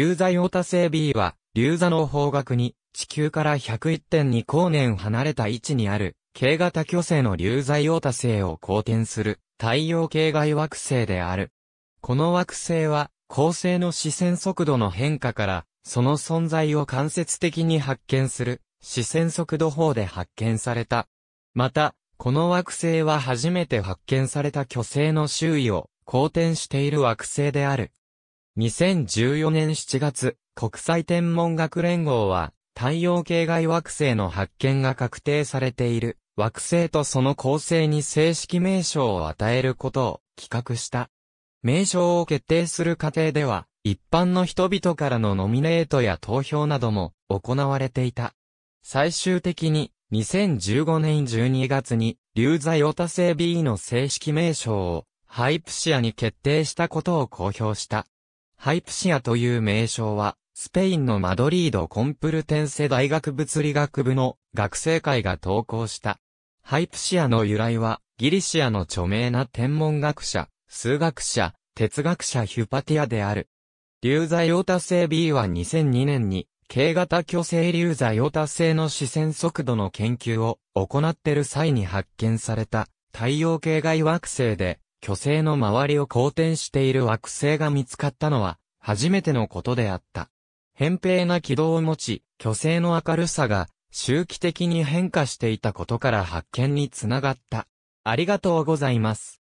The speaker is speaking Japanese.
流座用多星 B は、流座の方角に、地球から101.2光年離れた位置にある、K 型巨星の流座用多星を公転する、太陽系外惑星である。この惑星は、恒星の視線速度の変化から、その存在を間接的に発見する、視線速度法で発見された。また、この惑星は初めて発見された巨星の周囲を公転している惑星である。2014年7月、国際天文学連合は、太陽系外惑星の発見が確定されている惑星とその構成に正式名称を与えることを企画した。名称を決定する過程では、一般の人々からのノミネートや投票なども行われていた。最終的に、2015年12月に、流座、オタ星 B の正式名称を、ハイプシアに決定したことを公表した。ハイプシアという名称は、スペインのマドリードコンプルテンセ大学物理学部の学生会が投稿した。ハイプシアの由来は、ギリシアの著名な天文学者、数学者、哲学者ヒュパティアである。流在オタ性 B は2002年に、K 型巨星流在オタ性の視線速度の研究を行っている際に発見された太陽系外惑星で、巨星の周りを公転している惑星が見つかったのは、初めてのことであった。扁平な軌道を持ち、巨星の明るさが、周期的に変化していたことから発見につながった。ありがとうございます。